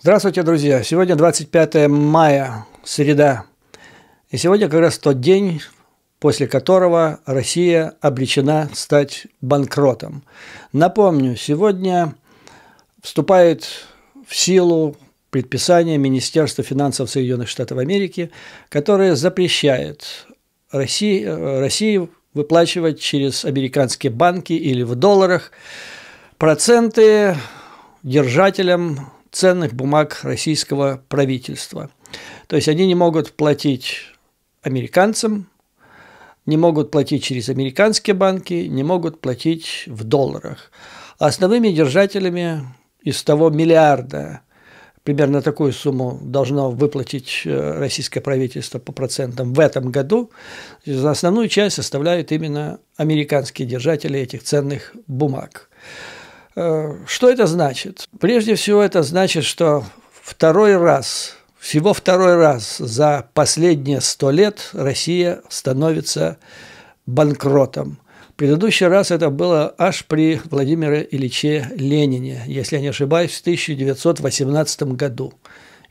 Здравствуйте, друзья! Сегодня 25 мая, среда. И сегодня как раз тот день, после которого Россия обречена стать банкротом. Напомню, сегодня вступает в силу предписание Министерства финансов Соединенных Штатов Америки, которое запрещает России, России выплачивать через американские банки или в долларах проценты держателям ценных бумаг российского правительства. То есть они не могут платить американцам, не могут платить через американские банки, не могут платить в долларах. А основными держателями из того миллиарда, примерно такую сумму должно выплатить э, российское правительство по процентам в этом году, основную часть составляют именно американские держатели этих ценных бумаг. Э, что это значит? Прежде всего, это значит, что второй раз, всего второй раз за последние сто лет Россия становится банкротом. предыдущий раз это было аж при Владимире Ильиче Ленине, если я не ошибаюсь, в 1918 году.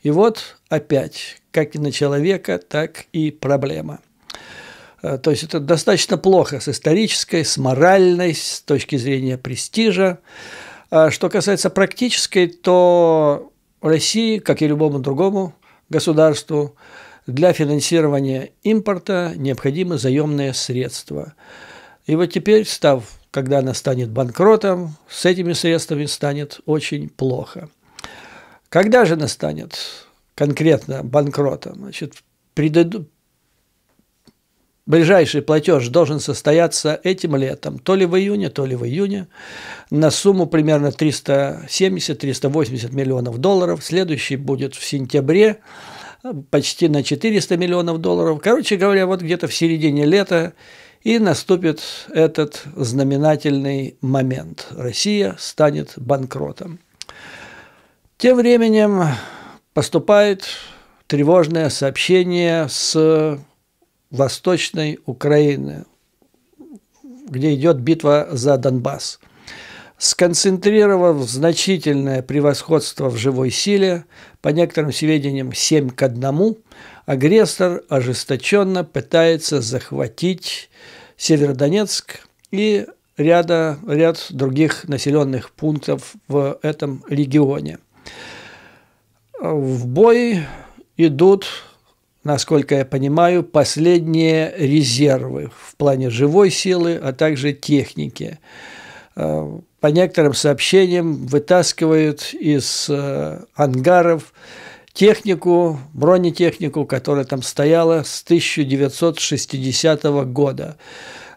И вот опять, как и на человека, так и проблема – Э, то есть это достаточно плохо с исторической, с моральной, с точки зрения престижа. А что касается практической, то России, как и любому другому государству, для финансирования импорта необходимы заемные средства. И вот теперь, став, когда она станет банкротом, с этими средствами станет очень плохо. Когда же она станет конкретно банкротом? Значит, предыду, Ближайший платеж должен состояться этим летом, то ли в июне, то ли в июне, на сумму примерно 370-380 миллионов долларов. Следующий будет в сентябре почти на 400 миллионов долларов. Короче говоря, вот где-то в середине лета и наступит этот знаменательный момент. Россия станет банкротом. Тем временем поступает тревожное сообщение с Восточной Украины, где идет битва за Донбасс. Сконцентрировав значительное превосходство в живой силе, по некоторым сведениям 7 к 1, агрессор ожесточенно пытается захватить Северодонецк и ряда, ряд других населенных пунктов в этом регионе. В бой идут насколько я понимаю, последние резервы в плане живой силы, а также техники. Э, по некоторым сообщениям вытаскивают из э, ангаров технику, бронетехнику, которая там стояла с 1960 года.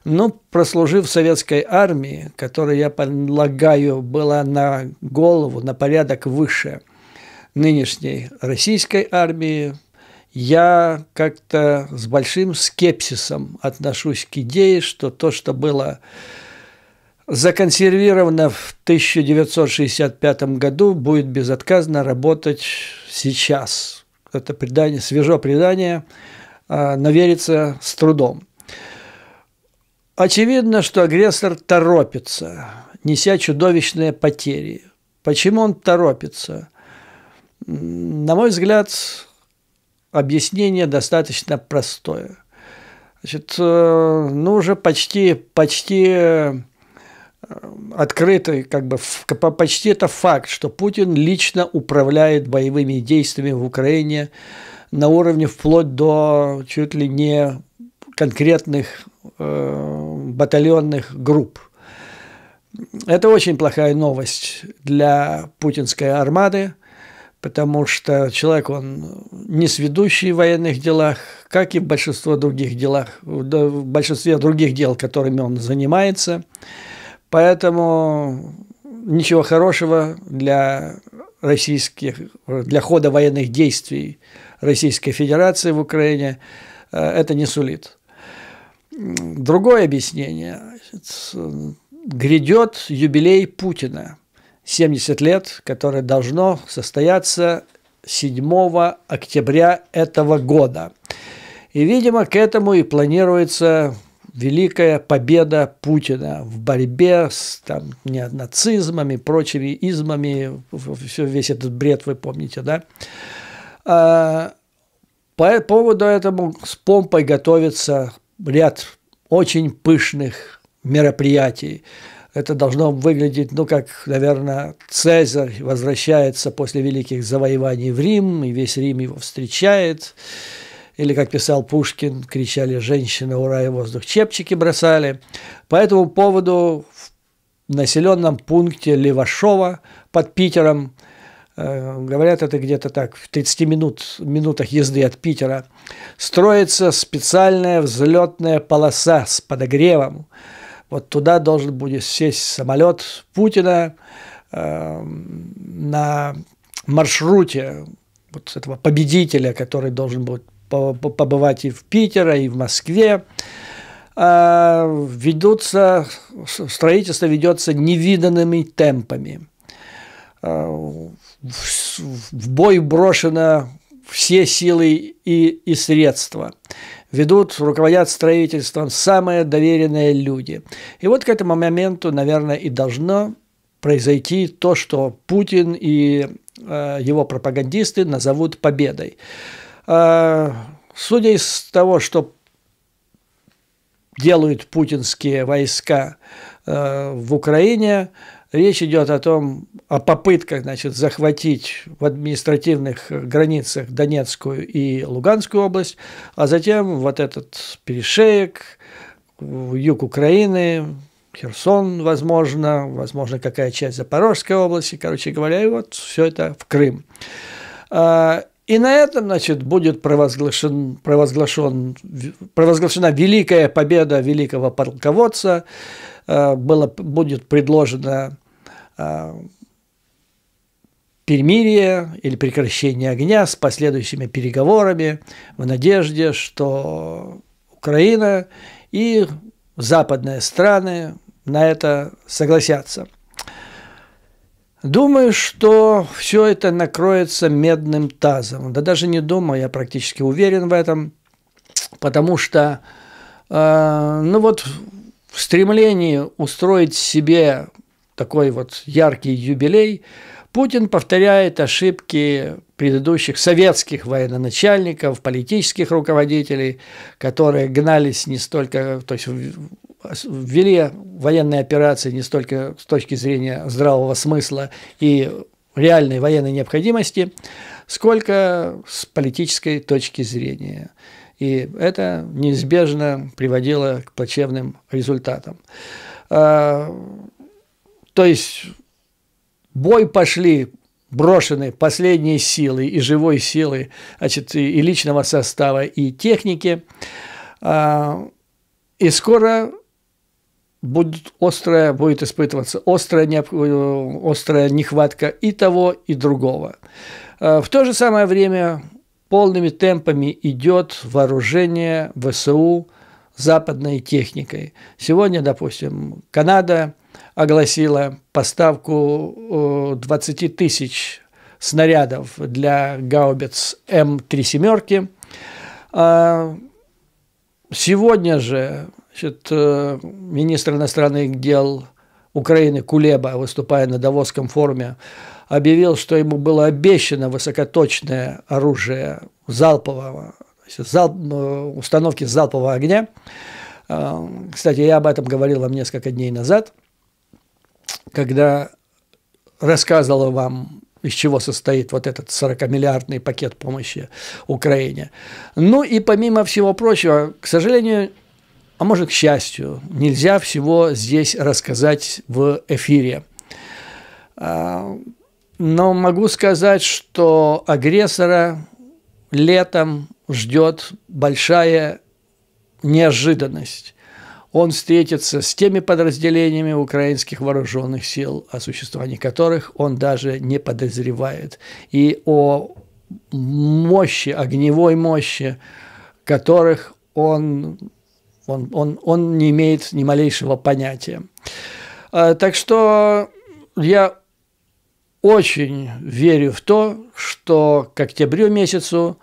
Ну, прослужив в советской армии, которая, я полагаю, была на голову, на порядок выше нынешней российской армии, я как-то с большим скепсисом отношусь к идее, что то, что было законсервировано в 1965 году, будет безотказно работать сейчас. Это предание, свежо предание, а, но верится с трудом. Очевидно, что агрессор торопится, неся чудовищные потери. Почему он торопится? На мой взгляд, объяснение достаточно простое. Значит, э, ну, уже почти, почти э, открытый, как бы почти это факт, что Путин лично управляет боевыми действиями в Украине на уровне вплоть до чуть ли не конкретных э, батальонных групп. Это очень плохая новость для путинской армады потому что человек, он не сведущий в военных делах, как и в большинстве других делах, в большинстве других дел, которыми он занимается. Поэтому ничего хорошего для российских, для хода военных действий Российской Федерации в Украине э, это не сулит. Другое объяснение. Грядет юбилей Путина – 70 лет, которое должно состояться 7 октября этого года. И, видимо, к этому и планируется великая победа Путина в борьбе с там, не, нацизмом и прочими измами, все, весь этот бред вы помните, да? А, по поводу этому с помпой готовится ряд очень пышных мероприятий это должно выглядеть, ну, как, наверное, Цезарь возвращается после великих завоеваний в Рим, и весь Рим его встречает. Или, как писал Пушкин, кричали женщины «Ура!» и воздух чепчики бросали. По этому поводу в населенном пункте Левашова под Питером, э, говорят, это где-то так, в 30 минут, минутах езды от Питера, строится специальная взлетная полоса с подогревом, вот туда должен будет сесть самолет Путина э, на маршруте вот этого победителя, который должен будет побывать и в Питере, и в Москве. Э, ведутся, строительство ведется невиданными темпами. Э, в, в бой брошено все силы и, и средства – ведут, руководят строительством самые доверенные люди. И вот к этому моменту, наверное, и должно произойти то, что Путин и э, его пропагандисты назовут победой. Э, судя из того, что делают путинские войска э, в Украине, Речь идет о том, о попытках значит, захватить в административных границах Донецкую и Луганскую область, а затем вот этот перешеек, юг Украины, Херсон, возможно, возможно, какая часть Запорожской области, короче говоря, и вот все это в Крым. А, и на этом, значит, будет провозглашен, провозглашен, провозглашена великая победа великого полководца, Э, было, будет предложено э, перемирие или прекращение огня с последующими переговорами в надежде, что Украина и западные страны на это согласятся. Думаю, что все это накроется медным тазом. Да даже не думаю, я практически уверен в этом, потому что, э, ну вот, в стремлении устроить себе такой вот яркий юбилей, Путин повторяет ошибки предыдущих советских военачальников, политических руководителей, которые гнались не столько, то есть ввели военные операции не столько с точки зрения здравого смысла и реальной военной необходимости, сколько с политической точки зрения. И это неизбежно приводило к плачевным результатам. А, то есть бой пошли брошены последние силы и живой силы, значит, и личного состава, и техники. А, и скоро будет острая, будет испытываться острая, не, э, острая нехватка и того, и другого. А, в то же самое время полными темпами идет вооружение ВСУ западной техникой. Сегодня, допустим, Канада огласила поставку 20 э, тысяч снарядов для гаубиц М-3 семерки. А, сегодня же значит, э, министр иностранных дел Украины Кулеба, выступая на Давосском форуме, объявил, что ему было обещано высокоточное оружие залпового, залп, ну, установки залпового огня. А, кстати, я об этом говорил вам несколько дней назад, когда рассказывал вам, из чего состоит вот этот 40-миллиардный пакет помощи Украине. Ну и помимо всего прочего, к сожалению, а может, к счастью, нельзя всего здесь рассказать в эфире. А, но могу сказать, что агрессора летом ждет большая неожиданность. Он встретится с теми подразделениями украинских вооруженных сил, о существовании которых он даже не подозревает. И о мощи, огневой мощи, которых он, он, он, он не имеет ни малейшего понятия. А, так что я очень верю в то, что к октябрю месяцу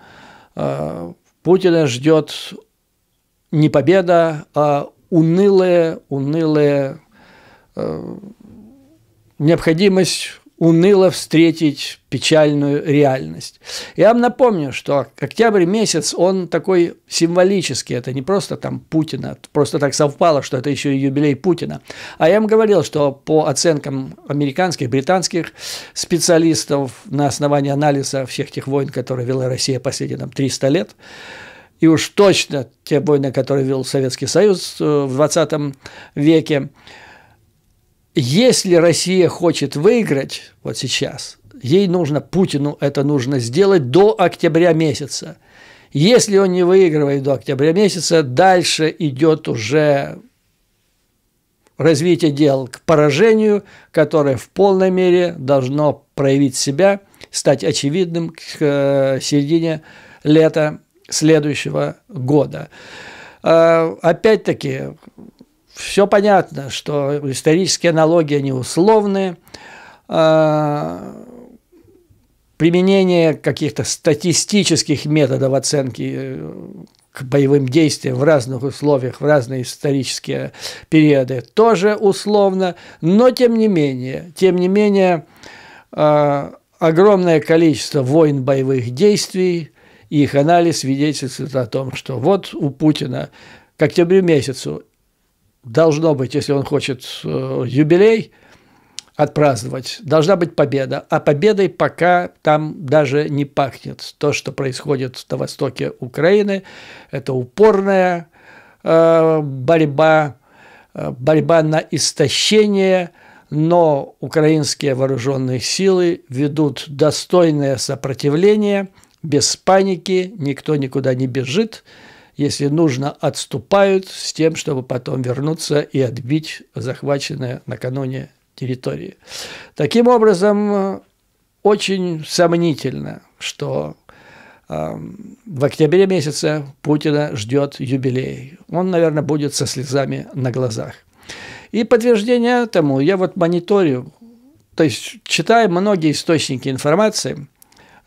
э, Путина ждет не победа, а унылая, унылая э, необходимость уныло встретить печальную реальность. Я вам напомню, что октябрь месяц, он такой символический, это не просто там Путина, просто так совпало, что это еще и юбилей Путина. А я вам говорил, что по оценкам американских, британских специалистов на основании анализа всех тех войн, которые вела Россия последние там, 300 лет, и уж точно те войны, которые вел Советский Союз э, в 20 веке, если Россия хочет выиграть вот сейчас, ей нужно, Путину это нужно сделать до октября месяца. Если он не выигрывает до октября месяца, дальше идет уже развитие дел к поражению, которое в полной мере должно проявить себя, стать очевидным к э, середине лета следующего года. Э, опять-таки, все понятно, что исторические аналогии, они условны. А, применение каких-то статистических методов оценки э, к боевым действиям в разных условиях, в разные исторические периоды тоже условно, но тем не менее, тем не менее, а, огромное количество войн боевых действий, и их анализ свидетельствует о том, что вот у Путина к октябрю месяцу должно быть, если он хочет э, юбилей отпраздновать, должна быть победа. А победой пока там даже не пахнет. То, что происходит на востоке Украины, это упорная э, борьба, э, борьба на истощение, но украинские вооруженные силы ведут достойное сопротивление, без паники, никто никуда не бежит – если нужно, отступают с тем, чтобы потом вернуться и отбить захваченное накануне территории. Таким образом, очень сомнительно, что эм, в октябре месяце Путина ждет юбилей. Он, наверное, будет со слезами на глазах. И подтверждение этому я вот мониторю, то есть читаю многие источники информации,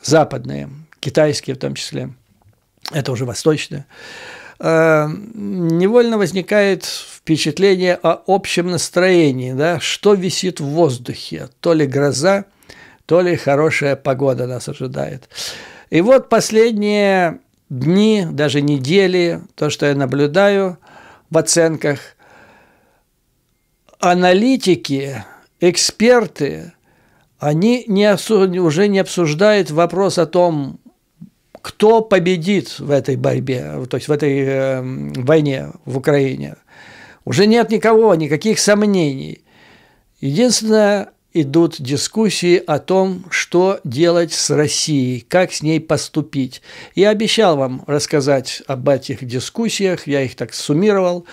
западные, китайские в том числе – это уже восточное, э, невольно возникает впечатление о общем настроении, да, что висит в воздухе, то ли гроза, то ли хорошая погода нас ожидает. И вот последние дни, даже недели, то, что я наблюдаю в оценках, аналитики, эксперты, они не, уже не обсуждают вопрос о том, кто победит в этой борьбе, то есть в этой эм, войне в Украине. Уже нет никого, никаких сомнений. Единственное, идут дискуссии о том, что делать с Россией, как с ней поступить. Я обещал вам рассказать об этих дискуссиях, я их так суммировал.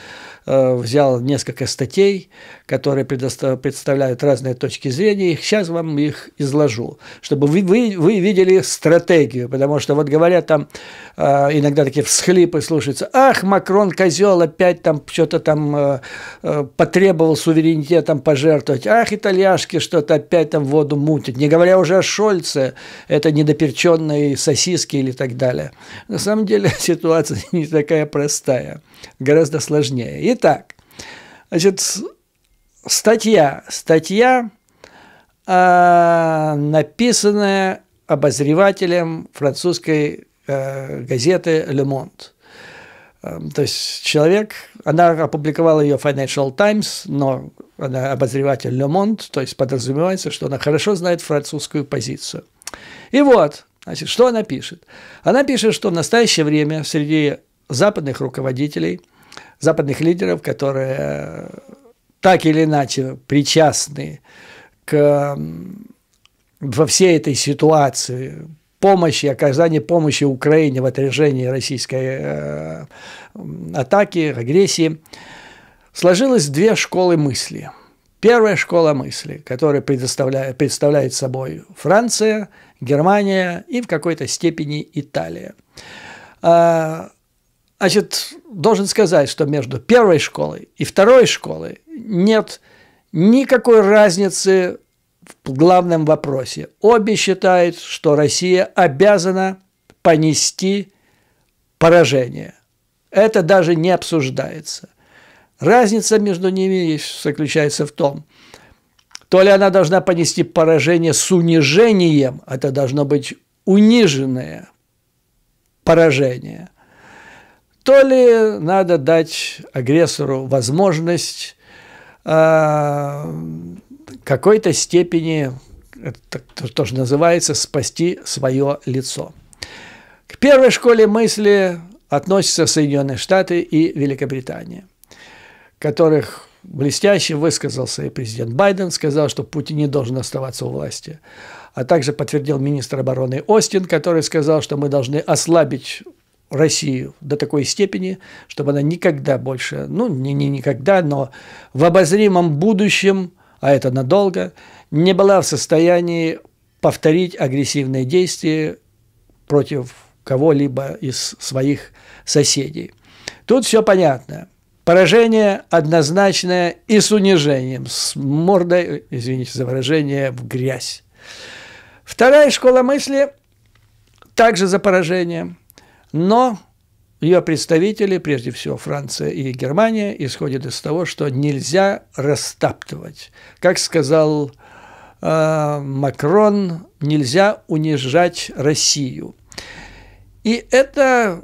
Э, взял несколько статей, которые представляют разные точки зрения. сейчас вам их изложу, чтобы вы, вы, вы видели стратегию. Потому что вот говорят там, э, иногда такие всхлипы слушаются. Ах, Макрон козел опять там что-то там э, потребовал суверенитетом пожертвовать. Ах, итальяшки что-то опять там воду мутят. Не говоря уже о Шольце, это недоперченные сосиски или так далее. На самом деле ситуация не такая простая гораздо сложнее. Итак, значит, статья, статья, а, написанная обозревателем французской э, газеты «Le Monde». Эм, то есть человек, она опубликовала ее Financial Times, но она обозреватель «Le Monde», то есть подразумевается, что она хорошо знает французскую позицию. И вот, значит, что она пишет? Она пишет, что в настоящее время среди западных руководителей, западных лидеров, которые э, так или иначе причастны к во всей этой ситуации помощи, оказания помощи Украине в отражении российской э, атаки, агрессии, сложилось две школы мысли. Первая школа мысли, которая предоставляет, представляет собой Франция, Германия и в какой-то степени Италия. А, Значит, должен сказать, что между первой школой и второй школой нет никакой разницы в главном вопросе. Обе считают, что Россия обязана понести поражение. Это даже не обсуждается. Разница между ними заключается в том, то ли она должна понести поражение с унижением, это должно быть униженное поражение – то ли надо дать агрессору возможность э, какой-то степени, это то, называется, спасти свое лицо. К первой школе мысли относятся Соединенные Штаты и Великобритания, которых блестяще высказался и президент Байден, сказал, что Путин не должен оставаться у власти. А также подтвердил министр обороны Остин, который сказал, что мы должны ослабить Россию до такой степени, чтобы она никогда больше, ну, не, не никогда, но в обозримом будущем, а это надолго, не была в состоянии повторить агрессивные действия против кого-либо из своих соседей. Тут все понятно. Поражение однозначное и с унижением, с мордой, извините за выражение, в грязь. Вторая школа мысли также за поражением – но ее представители, прежде всего Франция и Германия, исходят из того, что нельзя растаптывать. Как сказал э, Макрон, нельзя унижать Россию. И это,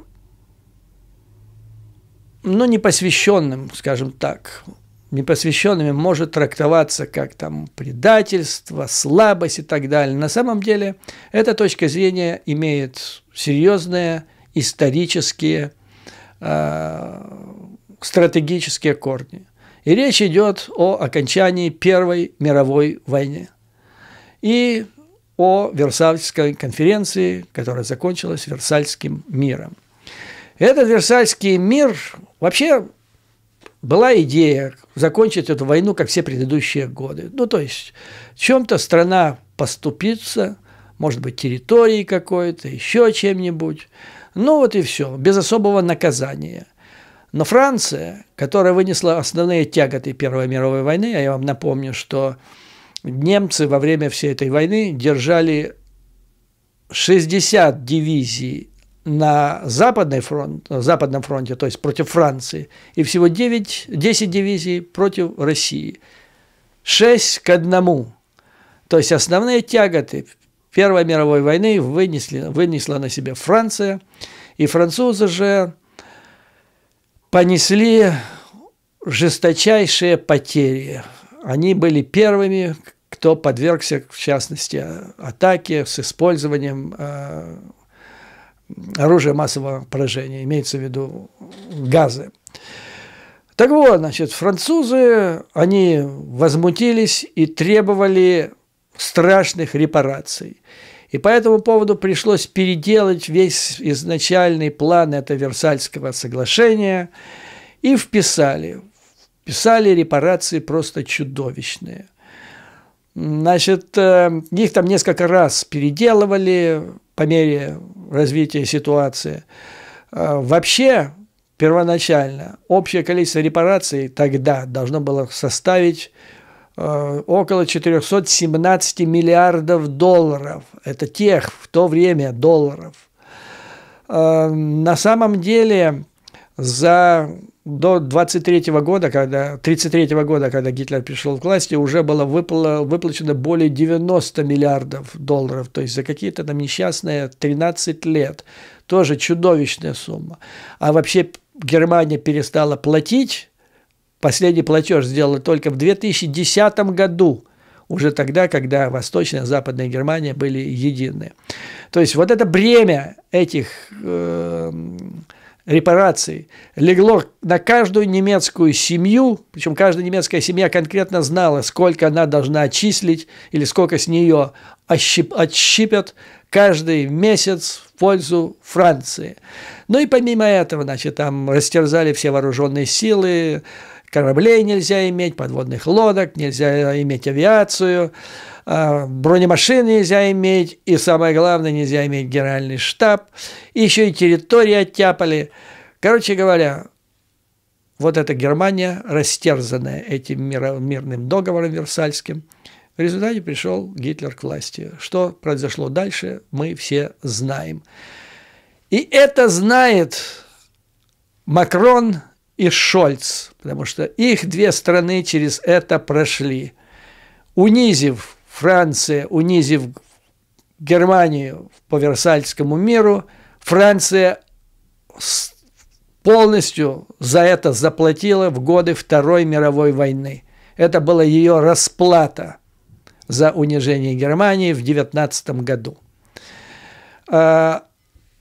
ну, непосвященным, скажем так, непосвященными может трактоваться как там предательство, слабость и так далее. На самом деле эта точка зрения имеет серьезное исторические, э, стратегические корни. И речь идет о окончании Первой мировой войны и о Версальской конференции, которая закончилась Версальским миром. Этот Версальский мир вообще была идея закончить эту войну, как все предыдущие годы. Ну, то есть, в чем-то страна поступится, может быть, территорией какой-то, еще чем-нибудь. Ну вот и все, без особого наказания. Но Франция, которая вынесла основные тяготы Первой мировой войны, а я вам напомню, что немцы во время всей этой войны держали 60 дивизий на Западный фронт, Западном фронте, то есть против Франции, и всего 9, 10 дивизий против России. 6 к 1. То есть основные тяготы Первой мировой войны вынесли, вынесла на себя Франция, и французы же понесли жесточайшие потери. Они были первыми, кто подвергся, в частности, атаке с использованием э, оружия массового поражения, имеется в виду газы. Так вот, значит, французы, они возмутились и требовали страшных репараций. И по этому поводу пришлось переделать весь изначальный план этого Версальского соглашения и вписали. Вписали репарации просто чудовищные. Значит, э, их там несколько раз переделывали по мере развития ситуации. Э, вообще, первоначально, общее количество репараций тогда должно было составить Э, около 417 миллиардов долларов. Это тех в то время долларов. Э, на самом деле за до 23 года, когда 33 года, когда Гитлер пришел к власти, уже было выпало, выплачено более 90 миллиардов долларов, то есть за какие-то там несчастные 13 лет. Тоже чудовищная сумма. А вообще Германия перестала платить Последний платеж сделала только в 2010 году, уже тогда, когда Восточная и Западная Германия были едины. То есть вот это бремя этих э, репараций легло на каждую немецкую семью, причем каждая немецкая семья конкретно знала, сколько она должна отчислить или сколько с нее отщип, отщипят каждый месяц в пользу Франции. Ну и помимо этого, значит, там растерзали все вооруженные силы, Кораблей нельзя иметь, подводных лодок, нельзя иметь авиацию, а, бронемашины нельзя иметь, и самое главное, нельзя иметь генеральный штаб, еще и территории оттяпали. Короче говоря, вот эта Германия, растерзанная этим мирным договором Версальским, в результате пришел Гитлер к власти. Что произошло дальше, мы все знаем. И это знает Макрон, и Шольц, потому что их две страны через это прошли. Унизив Франция, унизив Германию по Версальскому миру, Франция полностью за это заплатила в годы Второй мировой войны. Это была ее расплата за унижение Германии в 19 году. А,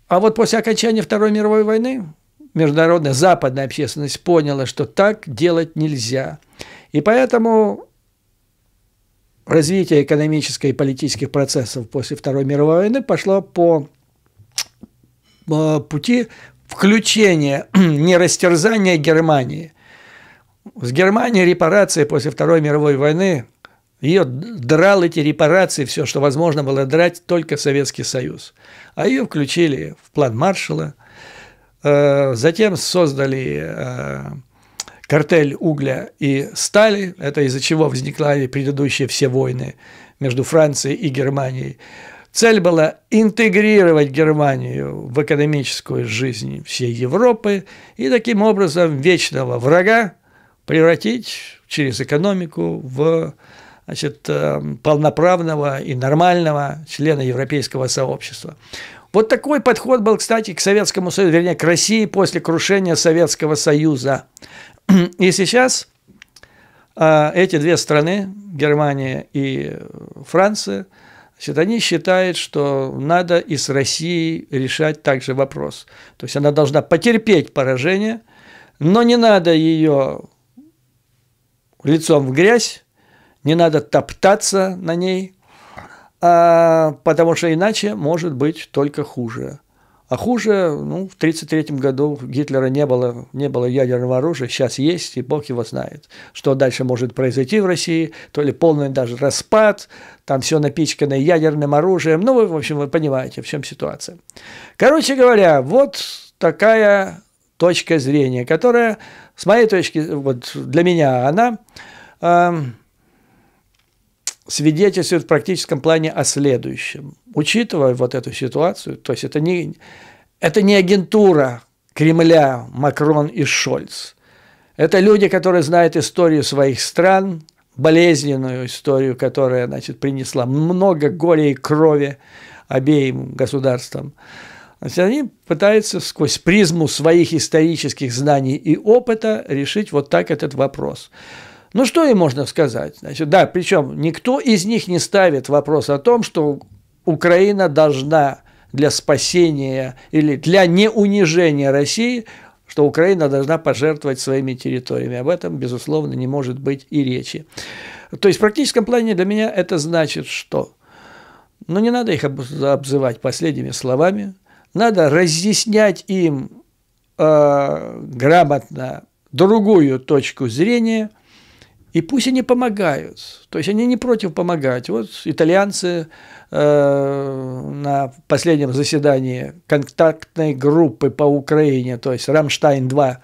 а вот после окончания Второй мировой войны международная западная общественность поняла, что так делать нельзя. И поэтому развитие экономической и политических процессов после Второй мировой войны пошло по э, пути включения, не растерзания Германии. С Германией репарации после Второй мировой войны ее драл эти репарации, все, что возможно было драть, только Советский Союз. А ее включили в план Маршалла, Э, затем создали э, картель угля и стали, это из-за чего возникли предыдущие все войны между Францией и Германией. Цель была интегрировать Германию в экономическую жизнь всей Европы и таким образом вечного врага превратить через экономику в значит, э, полноправного и нормального члена европейского сообщества. Вот такой подход был, кстати, к Советскому Союзу, вернее, к России после крушения Советского Союза. И сейчас а, эти две страны, Германия и Франция, Значит, они считают, что надо и с Россией решать также вопрос. То есть она должна потерпеть поражение, но не надо ее лицом в грязь, не надо топтаться на ней, а, потому что иначе может быть только хуже. А хуже, ну, в 1933 году Гитлера не было, не было ядерного оружия, сейчас есть, и Бог его знает, что дальше может произойти в России, то ли полный даже распад, там все напичкано ядерным оружием, ну, вы, в общем, вы понимаете, в чем ситуация. Короче говоря, вот такая точка зрения, которая, с моей точки, вот для меня она... Э, свидетельствует в практическом плане о следующем. Учитывая вот эту ситуацию, то есть это не, это не агентура Кремля, Макрон и Шольц. Это люди, которые знают историю своих стран, болезненную историю, которая значит, принесла много горя и крови обеим государствам. Значит, они пытаются сквозь призму своих исторических знаний и опыта решить вот так этот вопрос. Ну, что и можно сказать? Значит, да, причем никто из них не ставит вопрос о том, что Украина должна для спасения или для неунижения России, что Украина должна пожертвовать своими территориями. Об этом, безусловно, не может быть и речи. То есть в практическом плане для меня это значит, что ну, не надо их обзывать последними словами, надо разъяснять им э, грамотно другую точку зрения – и пусть они помогают. То есть они не против помогать. Вот итальянцы э, на последнем заседании контактной группы по Украине, то есть Рамштайн-2,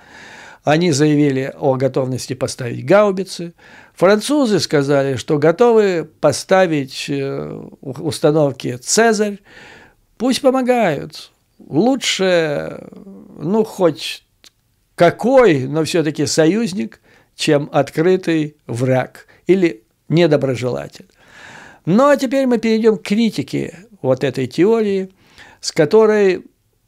они заявили о готовности поставить гаубицы. Французы сказали, что готовы поставить э, установки «Цезарь». Пусть помогают. Лучше, ну, хоть какой, но все-таки союзник – чем открытый враг или недоброжелатель. Ну а теперь мы перейдем к критике вот этой теории, с которой,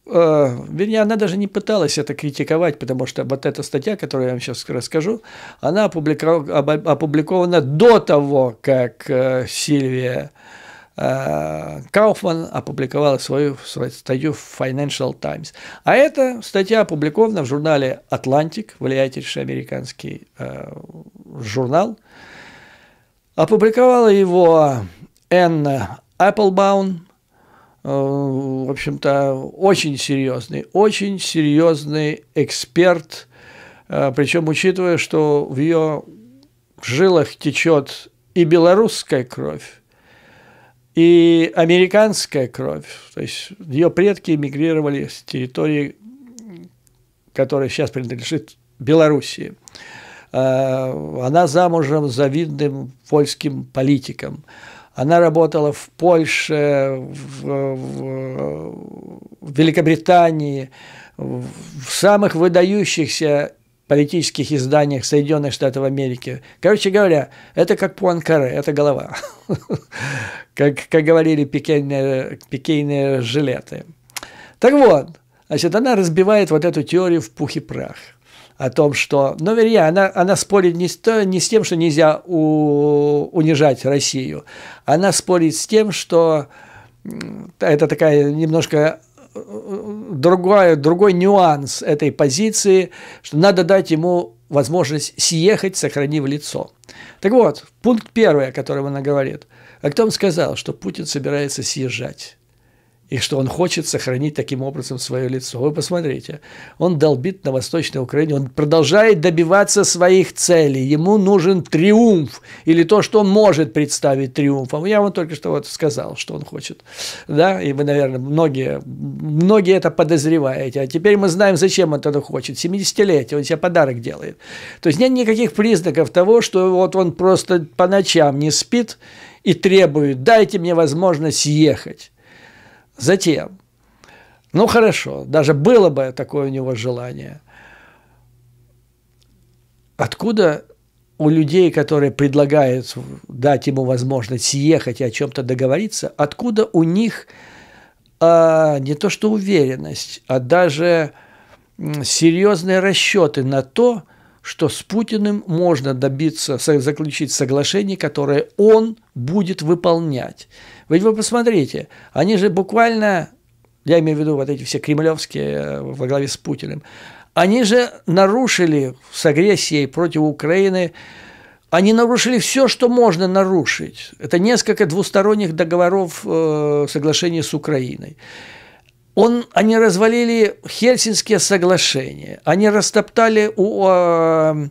э, вернее, она даже не пыталась это критиковать, потому что вот эта статья, которую я вам сейчас расскажу, она опубликована до того, как э, Сильвия Э, Кауфман опубликовала свою, свою статью в Financial Times. А эта статья опубликована в журнале «Атлантик», влиятельший американский э, журнал. Опубликовала его Энна Applebaum, э, в общем-то, очень серьезный, очень серьезный эксперт, э, причем учитывая, что в ее жилах течет и белорусская кровь, и американская кровь, то есть ее предки эмигрировали с территории, которая сейчас принадлежит Белоруссии. А, она замужем за видным польским политиком. Она работала в Польше, в, в, в Великобритании, в самых выдающихся политических изданиях Соединенных Штатов Америки. Короче говоря, это как Пуанкаре, это голова. Как, как говорили пикейные, пикейные жилеты. Так вот, значит, она разбивает вот эту теорию в пух и прах о том, что... Но, ну, вернее, она, она спорит не с, то, не с тем, что нельзя у, унижать Россию. Она спорит с тем, что это такая немножко другой, другой нюанс этой позиции, что надо дать ему возможность съехать, сохранив лицо. Так вот, пункт первый, о котором она говорит. А кто сказал, что Путин собирается съезжать? и что он хочет сохранить таким образом свое лицо. Вы посмотрите, он долбит на Восточной Украине, он продолжает добиваться своих целей, ему нужен триумф или то, что он может представить триумфом. Я вам только что вот сказал, что он хочет, да, и вы, наверное, многие, многие это подозреваете, а теперь мы знаем, зачем он это хочет, 70-летие, он себе подарок делает. То есть нет никаких признаков того, что вот он просто по ночам не спит и требует, дайте мне возможность ехать. Затем, ну хорошо, даже было бы такое у него желание. Откуда у людей, которые предлагают дать ему возможность съехать и о чем-то договориться, откуда у них а, не то что уверенность, а даже серьезные расчеты на то, что с Путиным можно добиться, заключить соглашение, которое он будет выполнять. Ведь вы посмотрите, они же буквально, я имею в виду вот эти все кремлевские э, во главе с Путиным, они же нарушили с агрессией против Украины они нарушили все, что можно нарушить. Это несколько двусторонних договоров э, соглашений с Украиной. Он, они развалили Хельсинские соглашения, они растоптали у, э,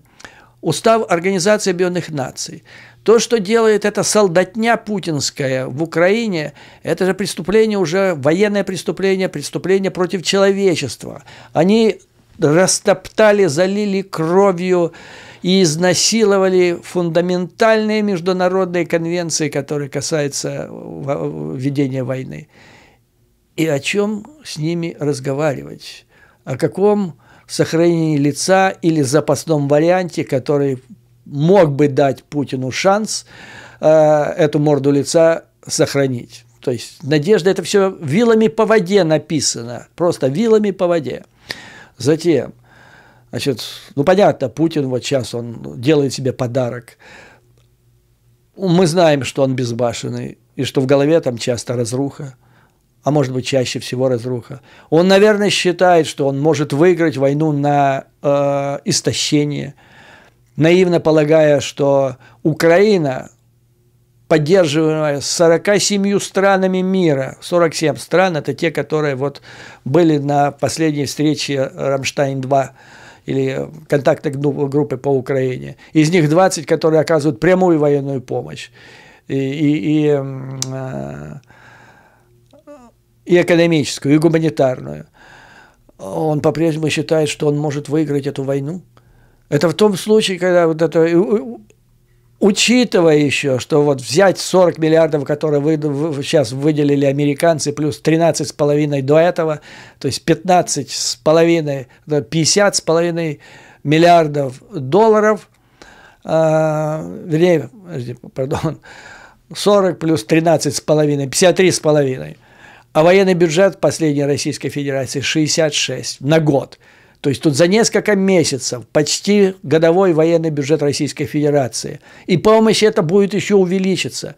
устав Организации Объединенных Наций. То, что делает эта солдатня путинская в Украине, это же преступление уже, военное преступление, преступление против человечества. Они растоптали, залили кровью и изнасиловали фундаментальные международные конвенции, которые касаются ведения войны. И о чем с ними разговаривать? О каком сохранении лица или запасном варианте, который мог бы дать Путину шанс э, эту морду лица сохранить. То есть надежда это все вилами по воде написано, просто вилами по воде. Затем, значит, ну понятно, Путин вот сейчас он делает себе подарок. Мы знаем, что он безбашенный и что в голове там часто разруха а может быть чаще всего разруха. Он, наверное, считает, что он может выиграть войну на э, истощение – наивно полагая, что Украина, поддерживаемая 47 странами мира, 47 стран, это те, которые вот были на последней встрече «Рамштайн-2», или контакты группы по Украине. Из них 20, которые оказывают прямую военную помощь. И, и, и э, и экономическую, и гуманитарную. Он по-прежнему считает, что он может выиграть эту войну – это в том случае, когда вот это э, учитывая еще, что вот взять 40 миллиардов, которые вы, сейчас выделили американцы, плюс 13 с половиной до этого, то есть 15 с половиной, 50 с половиной миллиардов долларов, э, вернее, пардон, 40 плюс 13 с половиной, 53 с половиной, а военный бюджет последней Российской Федерации 66 на год – то есть тут за несколько месяцев почти годовой военный бюджет Российской Федерации. И помощь это будет еще увеличиться.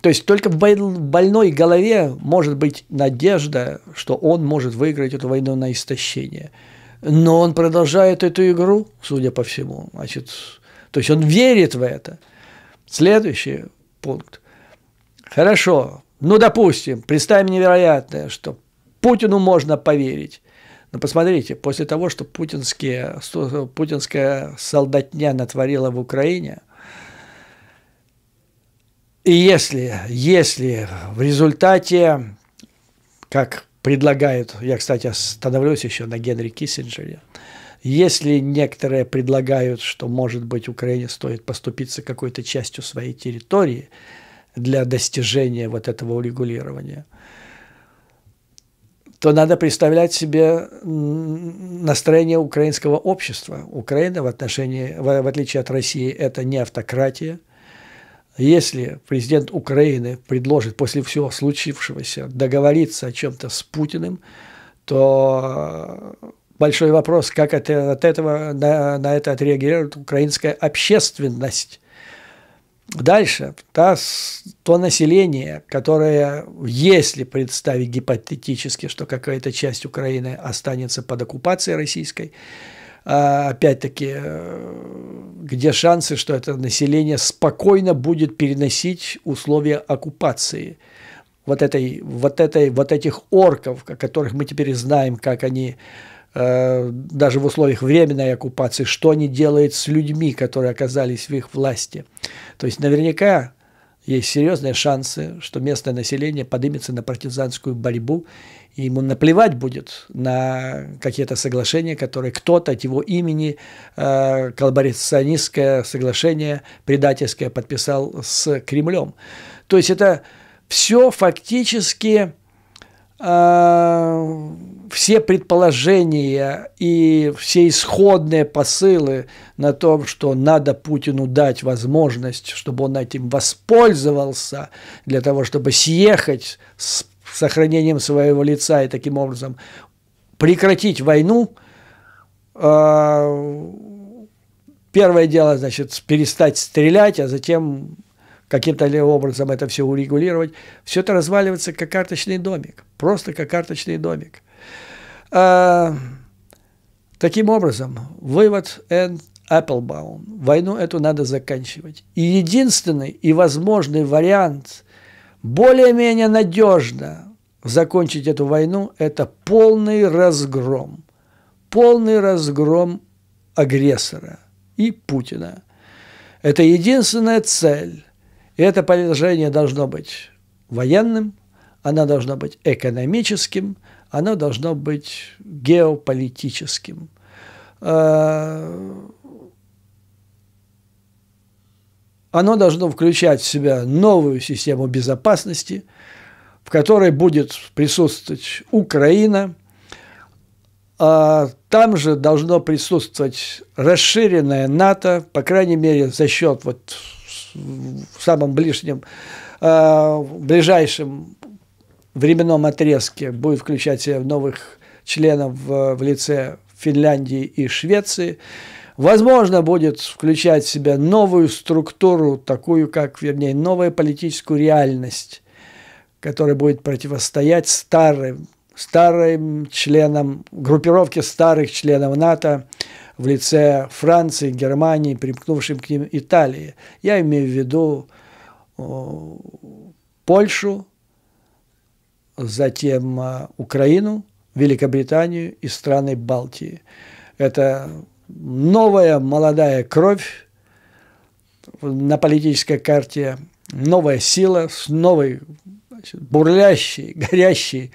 То есть только в больной голове может быть надежда, что он может выиграть эту войну на истощение. Но он продолжает эту игру, судя по всему. Значит, то есть он верит в это. Следующий пункт. Хорошо. Ну, допустим, представим невероятное, что Путину можно поверить. Но ну, посмотрите, после того, что, путинские, путинская солдатня натворила в Украине, и если, если в результате, как предлагают, я, кстати, остановлюсь еще на Генри Киссинджере, если некоторые предлагают, что, может быть, Украине стоит поступиться какой-то частью своей территории для достижения вот этого урегулирования – то надо представлять себе настроение украинского общества. Украина в отношении, в, отличие от России, это не автократия. Если президент Украины предложит после всего случившегося договориться о чем-то с Путиным, то большой вопрос, как от, от этого на, на это отреагирует украинская общественность. Дальше, та, то население, которое, если представить гипотетически, что какая-то часть Украины останется под оккупацией российской, а, опять-таки, э, где шансы, что это население спокойно будет переносить условия оккупации вот, этой, вот, этой, вот этих орков, о которых мы теперь знаем, как они Э, даже в условиях временной оккупации, что они делают с людьми, которые оказались в их власти. То есть наверняка есть серьезные шансы, что местное население поднимется на партизанскую борьбу, и ему наплевать будет на какие-то соглашения, которые кто-то от его имени, э, коллаборационистское соглашение предательское подписал с Кремлем. То есть это все фактически Э, все предположения и все исходные посылы на том, что надо Путину дать возможность, чтобы он этим воспользовался для того, чтобы съехать с сохранением своего лица и таким образом прекратить войну, э, первое дело, значит, перестать стрелять, а затем каким-то ли образом это все урегулировать. Все это разваливается как карточный домик, просто как карточный домик. А, таким образом, вывод Энн Applebaum. Войну эту надо заканчивать. И единственный и возможный вариант более-менее надежно закончить эту войну – это полный разгром. Полный разгром агрессора и Путина. Это единственная цель и это положение должно быть военным, оно должно быть экономическим, оно должно быть геополитическим. А, оно должно включать в себя новую систему безопасности, в которой будет присутствовать Украина. А там же должно присутствовать расширенное НАТО, по крайней мере, за счет вот в самом ближнем, э, в ближайшем временном отрезке будет включать себя новых членов э, в лице Финляндии и Швеции. Возможно, будет включать в себя новую структуру, такую как, вернее, новую политическую реальность, которая будет противостоять старым, старым членам, группировке старых членов НАТО, в лице Франции, Германии, примкнувшим к ним Италии. Я имею в виду Польшу, затем а, Украину, Великобританию и страны Балтии. Это новая молодая кровь на политической карте, новая сила с новой бурлящей, горящей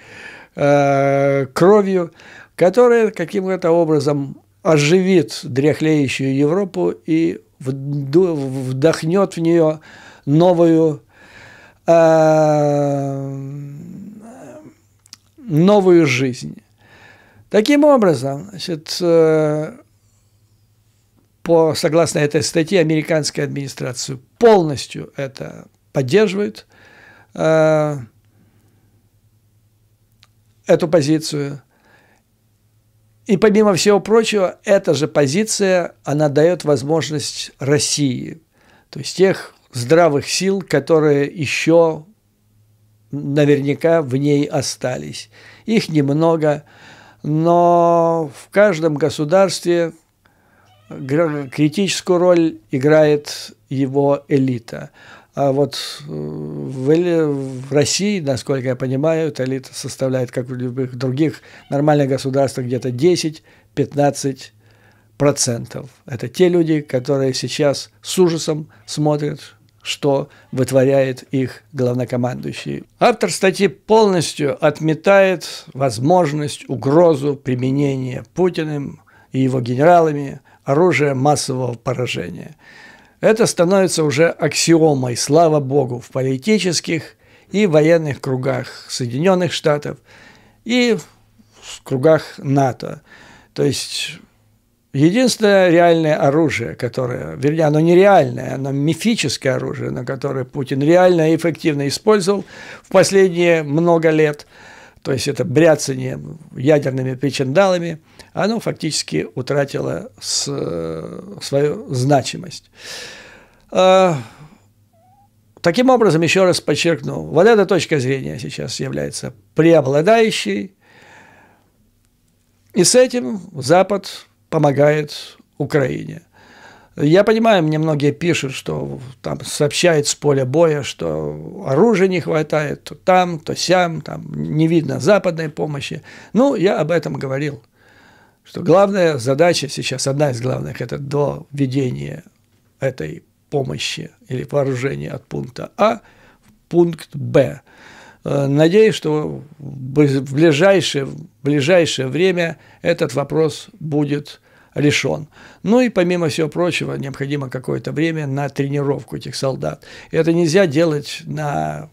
э, кровью, которая каким-то образом оживит дряхлеющую Европу и вдохнет в нее новую, э, новую жизнь. Таким образом, значит, э, по, согласно этой статье, американская администрация полностью это поддерживает, э, эту позицию – и помимо всего прочего, эта же позиция, она дает возможность России, то есть тех здравых сил, которые еще наверняка в ней остались. Их немного, но в каждом государстве критическую роль играет его элита – а вот э, в, в России, насколько я понимаю, талит составляет, как в любых других нормальных государствах, где-то 10-15 процентов. Это те люди, которые сейчас с ужасом смотрят, что вытворяет их главнокомандующий. Автор статьи полностью отметает возможность, угрозу применения Путиным и его генералами оружия массового поражения – это становится уже аксиомой, слава богу, в политических и военных кругах Соединенных Штатов и в кругах НАТО. То есть единственное реальное оружие, которое, вернее, оно нереальное, оно мифическое оружие, на которое Путин реально и эффективно использовал в последние много лет – то есть это бряцание ядерными причиндалами, оно фактически утратило с, свою значимость. А, таким образом, еще раз подчеркну, вот эта точка зрения сейчас является преобладающей, и с этим Запад помогает Украине – я понимаю, мне многие пишут, что там сообщают с поля боя, что оружия не хватает, то там, то сям, там не видно западной помощи. Ну, я об этом говорил, что главная задача сейчас, одна из главных, это до введения этой помощи или вооружения от пункта А в пункт Б. Э, надеюсь, что в ближайшее, в ближайшее время этот вопрос будет решен. Ну и помимо всего прочего, необходимо какое-то время на тренировку этих солдат. Это нельзя делать на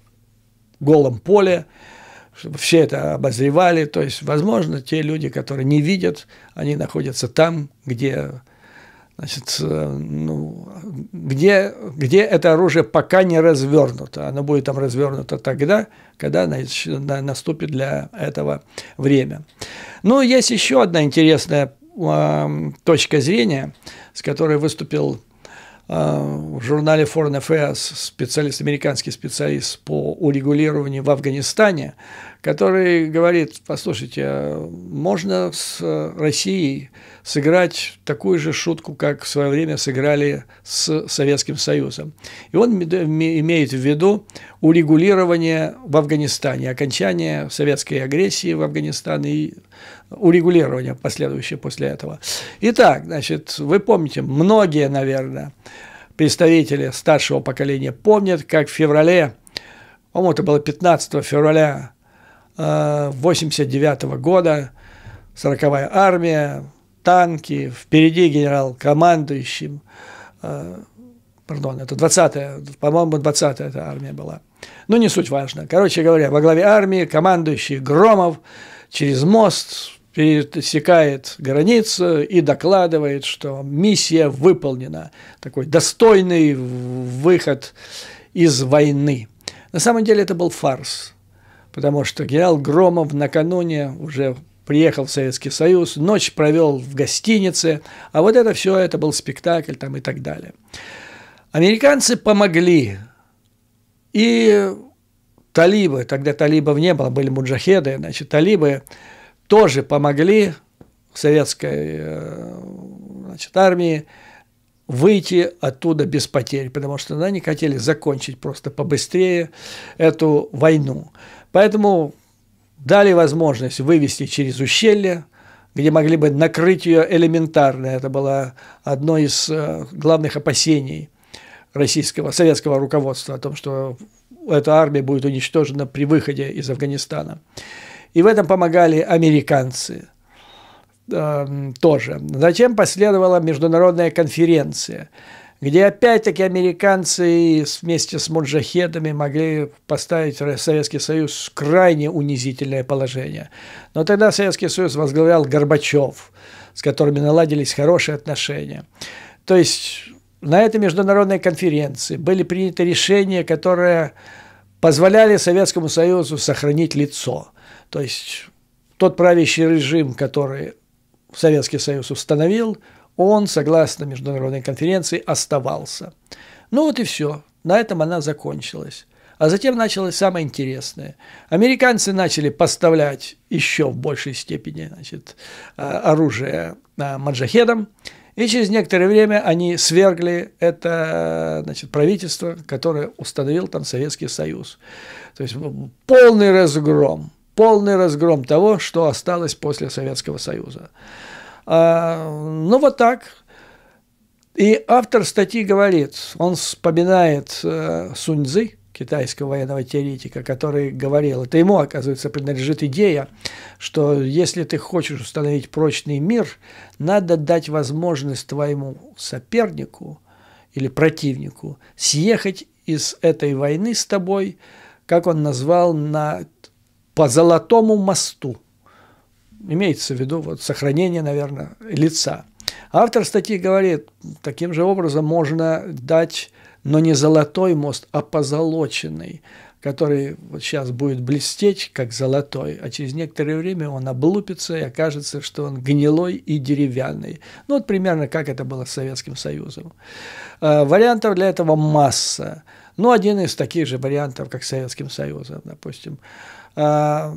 голом поле, чтобы все это обозревали. То есть, возможно, те люди, которые не видят, они находятся там, где значит, э, ну, где, где это оружие пока не развернуто. Оно будет там развернуто тогда, когда значит, наступит для этого время. Ну есть еще одна интересная а, точка зрения, с которой выступил а, в журнале Foreign Affairs специалист, американский специалист по урегулированию в Афганистане, который говорит, послушайте, а можно с Россией сыграть такую же шутку, как в свое время сыграли с Советским Союзом. И он имеет в виду урегулирование в Афганистане, окончание советской агрессии в Афганистане и урегулирования последующие после этого. Итак, значит, вы помните, многие, наверное, представители старшего поколения помнят, как в феврале, по-моему, это было 15 февраля 1989 э, года, 40-я армия, танки, впереди генерал-командующим, э, пардон, это 20-я, по-моему, 20-я эта армия была. Ну, не суть важно. Короче говоря, во главе армии командующий Громов через мост пересекает границу и докладывает, что миссия выполнена. Такой достойный выход из войны. На самом деле это был фарс, потому что генерал Громов накануне уже приехал в Советский Союз, ночь провел в гостинице, а вот это все, это был спектакль там и так далее. Американцы помогли, и талибы, тогда талибов не было, были муджахеды, значит, талибы тоже помогли советской э, значит, армии выйти оттуда без потерь, потому что ну, они хотели закончить просто побыстрее эту войну. Поэтому дали возможность вывести через ущелье, где могли бы накрыть ее элементарно. Это было одно из э, главных опасений российского, советского руководства о том, что эта армия будет уничтожена при выходе из Афганистана. И в этом помогали американцы э, тоже. Затем последовала международная конференция, где опять-таки американцы вместе с муджахедами могли поставить Советский Союз в крайне унизительное положение. Но тогда Советский Союз возглавлял Горбачев, с которыми наладились хорошие отношения. То есть на этой международной конференции были приняты решения, которые позволяли Советскому Союзу сохранить лицо – то есть тот правящий режим, который Советский Союз установил, он, согласно международной конференции, оставался. Ну вот и все. На этом она закончилась. А затем началось самое интересное. Американцы начали поставлять еще в большей степени значит, а, оружие а, маджахедам. И через некоторое время они свергли это значит, правительство, которое установил там Советский Союз. То есть полный разгром полный разгром того, что осталось после Советского Союза. А, ну вот так. И автор статьи говорит, он вспоминает э, Суньзы, китайского военного теоретика, который говорил, это ему, оказывается, принадлежит идея, что если ты хочешь установить прочный мир, надо дать возможность твоему сопернику или противнику съехать из этой войны с тобой, как он назвал на по Золотому мосту. Имеется в виду вот, сохранение, наверное, лица. Автор статьи говорит, таким же образом можно дать, но не золотой мост, а позолоченный, который вот сейчас будет блестеть, как золотой, а через некоторое время он облупится и окажется, что он гнилой и деревянный. Ну, вот примерно как это было с Советским Союзом. Э, вариантов для этого масса. Ну, один из таких же вариантов, как с Советским Союзом, допустим. А,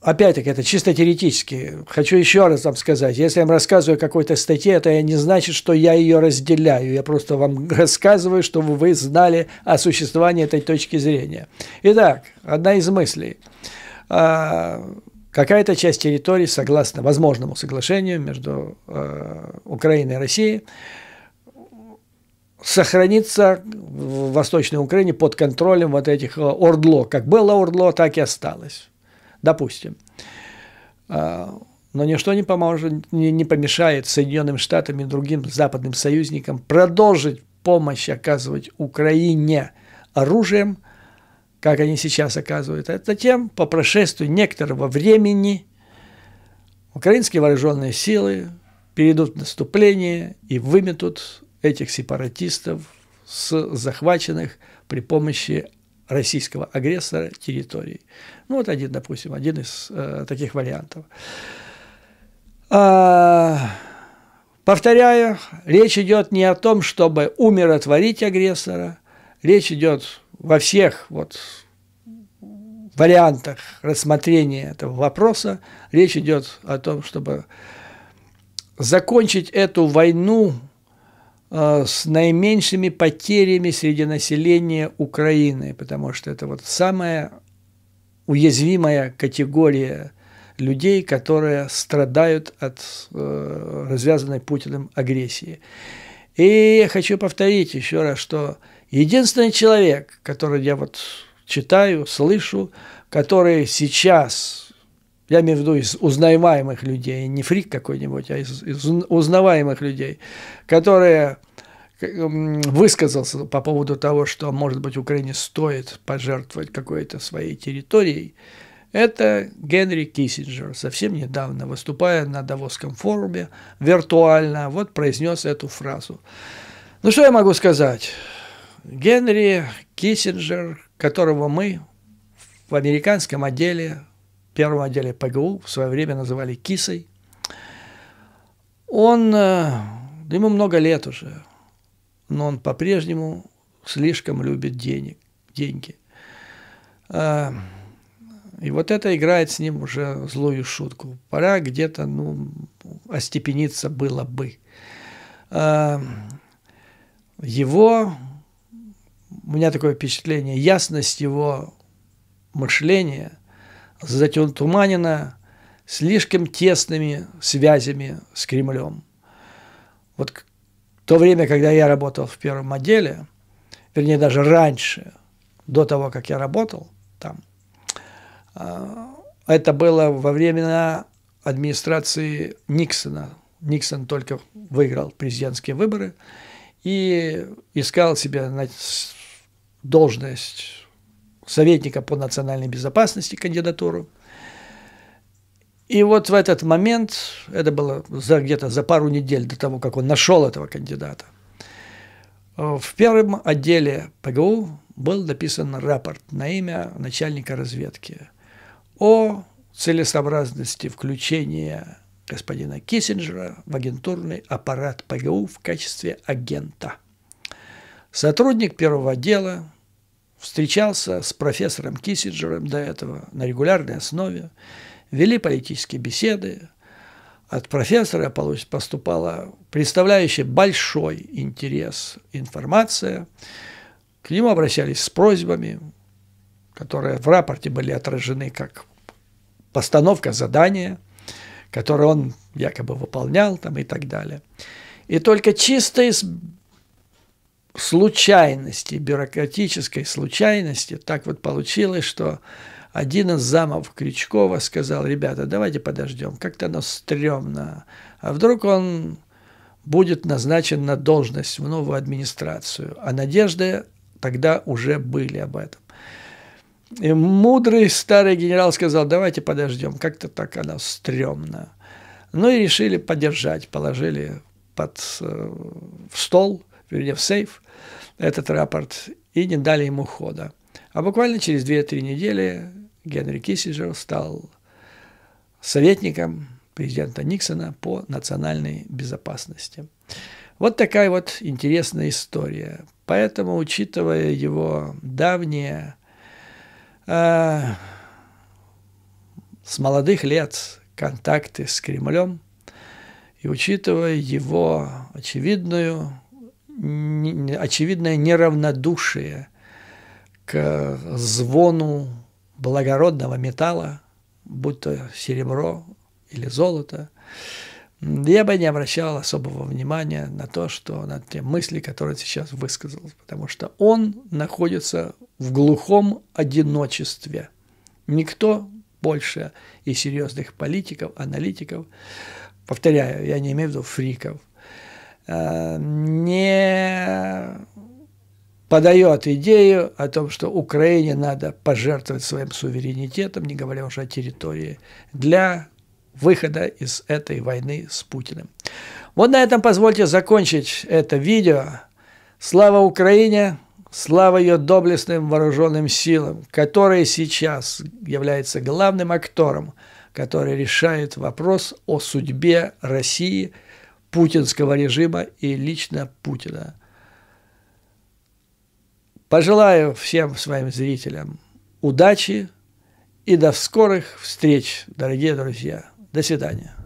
опять-таки, это чисто теоретически. Хочу еще раз вам сказать. Если я вам рассказываю о какой-то статье, это не значит, что я ее разделяю. Я просто вам рассказываю, чтобы вы знали о существовании этой точки зрения. Итак, одна из мыслей. А, какая-то часть территории, согласно возможному соглашению между а, Украиной и Россией, сохранится в Восточной Украине под контролем вот этих э, Ордло. Как было Ордло, так и осталось. Допустим. А, но ничто не, поможет, не помешает Соединенным Штатам и другим западным союзникам продолжить помощь оказывать Украине оружием, как они сейчас оказывают. Это а тем, по прошествию некоторого времени, украинские вооруженные силы перейдут в наступление и выметут этих сепаратистов с захваченных при помощи российского агрессора территорий. Ну, вот один, допустим, один из э, таких вариантов. А, повторяю, речь идет не о том, чтобы умиротворить агрессора. Речь идет во всех вот вариантах рассмотрения этого вопроса. Речь идет о том, чтобы закончить эту войну Э, с наименьшими потерями среди населения Украины, потому что это вот самая уязвимая категория людей, которые страдают от э, развязанной Путиным агрессии. И я хочу повторить еще раз, что единственный человек, который я вот читаю, слышу, который сейчас я имею в виду из узнаваемых людей, не фрик какой-нибудь, а из, из узнаваемых людей, которые высказался по поводу того, что, может быть, Украине стоит пожертвовать какой-то своей территорией, это Генри Киссинджер, совсем недавно, выступая на Давосском форуме виртуально, вот произнес эту фразу. Ну, что я могу сказать? Генри Киссинджер, которого мы в американском отделе первом отделе ПГУ, в свое время называли Кисой. Он, э, да ему много лет уже, но он по-прежнему слишком любит денег, деньги. Э, и вот это играет с ним уже злую шутку. Пора где-то, ну, остепениться было бы. Э, его, у меня такое впечатление, ясность его мышления – затюнтуманена слишком тесными связями с Кремлем. Вот то время, когда я работал в первом отделе, вернее, даже раньше, до того, как я работал там, а, это было во времена администрации Никсона. Никсон только выиграл президентские выборы и искал себе должность советника по национальной безопасности кандидатуру. И вот в этот момент, это было за, где-то за пару недель до того, как он нашел этого кандидата, э, в первом отделе ПГУ был написан рапорт на имя начальника разведки о целесообразности включения господина Киссинджера в агентурный аппарат ПГУ в качестве агента. Сотрудник первого отдела встречался с профессором Киссинджером до этого на регулярной основе, вели политические беседы. От профессора поступала представляющая большой интерес информация. К нему обращались с просьбами, которые в рапорте были отражены как постановка задания, которое он якобы выполнял там, и так далее. И только чисто из случайности, бюрократической случайности, так вот получилось, что один из замов Крючкова сказал, ребята, давайте подождем, как-то оно стрёмно. А вдруг он будет назначен на должность в новую администрацию. А надежды тогда уже были об этом. И мудрый старый генерал сказал, давайте подождем, как-то так оно стрёмно. Ну и решили поддержать, положили под э, в стол, вернее, в сейф этот рапорт и не дали ему хода. А буквально через 2-3 недели Генри Киссинджер стал советником президента Никсона по национальной безопасности. Вот такая вот интересная история. Поэтому, учитывая его давние э, с молодых лет контакты с Кремлем и учитывая его очевидную очевидное неравнодушие к звону благородного металла, будь то серебро или золото, я бы не обращал особого внимания на то, что на те мысли, которые сейчас высказал, потому что он находится в глухом одиночестве. Никто больше и серьезных политиков, аналитиков, повторяю, я не имею в виду фриков – Э, не подает идею о том, что Украине надо пожертвовать своим суверенитетом, не говоря уже о территории, для выхода из этой войны с Путиным. Вот на этом позвольте закончить это видео. Слава Украине! Слава ее доблестным вооруженным силам, которые сейчас являются главным актором, который решает вопрос о судьбе России – путинского режима и лично Путина. Пожелаю всем своим зрителям удачи и до скорых встреч, дорогие друзья. До свидания.